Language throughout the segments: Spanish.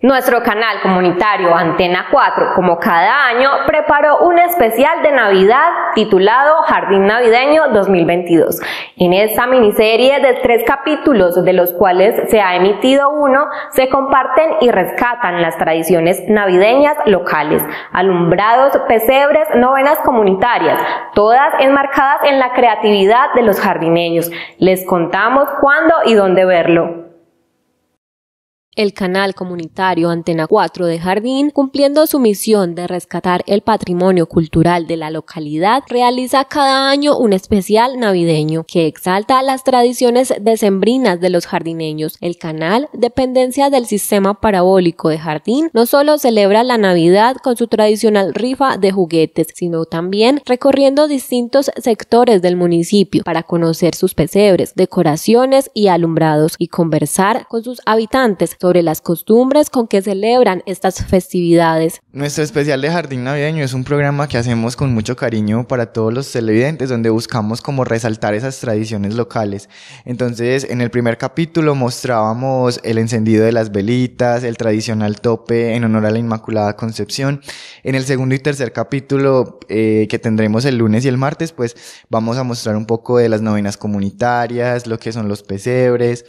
Nuestro canal comunitario Antena 4, como cada año, preparó un especial de Navidad titulado Jardín Navideño 2022. En esta miniserie de tres capítulos, de los cuales se ha emitido uno, se comparten y rescatan las tradiciones navideñas locales, alumbrados, pesebres, novenas comunitarias, todas enmarcadas en la creatividad de los jardineños. Les contamos cuándo y dónde verlo el canal comunitario Antena 4 de Jardín, cumpliendo su misión de rescatar el patrimonio cultural de la localidad, realiza cada año un especial navideño que exalta las tradiciones decembrinas de los jardineños. El canal, dependencia del sistema parabólico de Jardín, no solo celebra la Navidad con su tradicional rifa de juguetes, sino también recorriendo distintos sectores del municipio para conocer sus pesebres, decoraciones y alumbrados y conversar con sus habitantes sobre las costumbres con que celebran estas festividades. Nuestro especial de Jardín Navideño es un programa que hacemos con mucho cariño para todos los televidentes, donde buscamos como resaltar esas tradiciones locales. Entonces, en el primer capítulo mostrábamos el encendido de las velitas, el tradicional tope en honor a la Inmaculada Concepción. En el segundo y tercer capítulo, eh, que tendremos el lunes y el martes, pues vamos a mostrar un poco de las novenas comunitarias, lo que son los pesebres,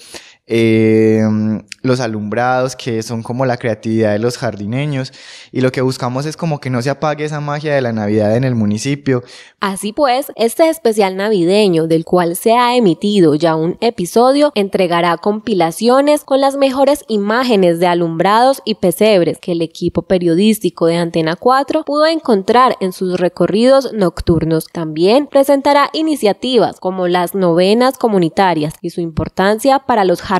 Em, los alumbrados, que son como la creatividad de los jardineños. Y lo que buscamos es como que no se apague esa magia de la Navidad en el municipio. Así pues, este especial navideño, del cual se ha emitido ya un episodio, entregará compilaciones con las mejores imágenes de alumbrados y pesebres que el equipo periodístico de Antena 4 pudo encontrar en sus recorridos nocturnos. También presentará iniciativas como las novenas comunitarias y su importancia para los jardineños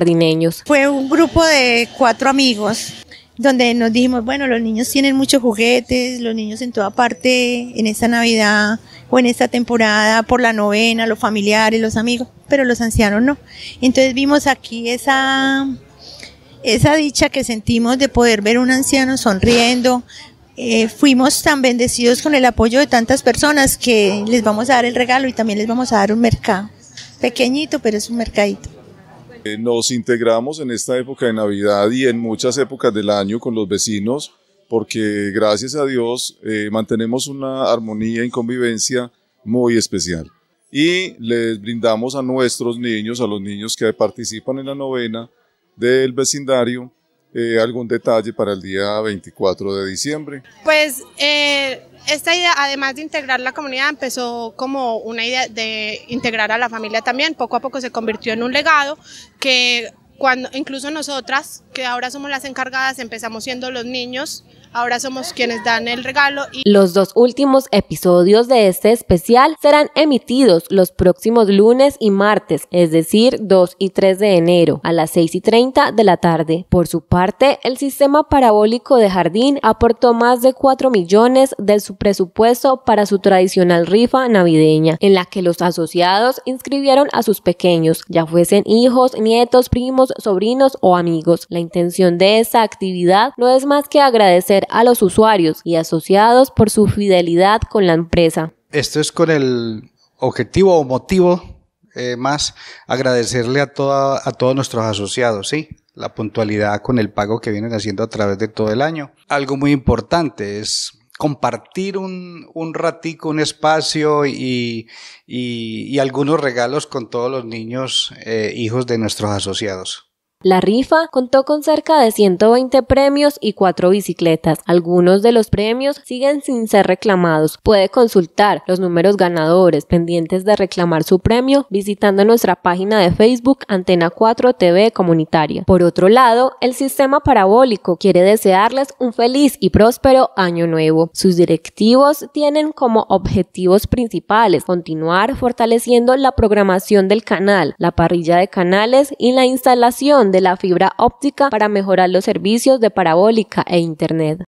fue un grupo de cuatro amigos donde nos dijimos, bueno, los niños tienen muchos juguetes, los niños en toda parte, en esta Navidad o en esta temporada, por la novena, los familiares, los amigos, pero los ancianos no. Entonces vimos aquí esa, esa dicha que sentimos de poder ver un anciano sonriendo. Eh, fuimos tan bendecidos con el apoyo de tantas personas que les vamos a dar el regalo y también les vamos a dar un mercado. Pequeñito, pero es un mercadito. Eh, nos integramos en esta época de Navidad y en muchas épocas del año con los vecinos porque gracias a Dios eh, mantenemos una armonía y convivencia muy especial. Y les brindamos a nuestros niños, a los niños que participan en la novena del vecindario, eh, algún detalle para el día 24 de diciembre. Pues eh, esta idea, además de integrar la comunidad, empezó como una idea de integrar a la familia también. Poco a poco se convirtió en un legado que cuando incluso nosotras, que ahora somos las encargadas, empezamos siendo los niños, ahora somos quienes dan el regalo. Y... Los dos últimos episodios de este especial serán emitidos los próximos lunes y martes, es decir, 2 y 3 de enero, a las 6 y 30 de la tarde. Por su parte, el sistema parabólico de Jardín aportó más de 4 millones de su presupuesto para su tradicional rifa navideña, en la que los asociados inscribieron a sus pequeños, ya fuesen hijos, nietos, primos, sobrinos o amigos. La intención de esta actividad no es más que agradecer a los usuarios y asociados por su fidelidad con la empresa. Esto es con el objetivo o motivo eh, más agradecerle a, toda, a todos nuestros asociados, ¿sí? La puntualidad con el pago que vienen haciendo a través de todo el año. Algo muy importante es compartir un, un ratico, un espacio y, y, algunos regalos con todos los niños eh, hijos de nuestros asociados. La rifa contó con cerca de 120 premios y cuatro bicicletas. Algunos de los premios siguen sin ser reclamados. Puede consultar los números ganadores pendientes de reclamar su premio visitando nuestra página de Facebook Antena 4 TV Comunitaria. Por otro lado, el sistema parabólico quiere desearles un feliz y próspero año nuevo. Sus directivos tienen como objetivos principales continuar fortaleciendo la programación del canal, la parrilla de canales y la instalación de la fibra óptica para mejorar los servicios de parabólica e Internet.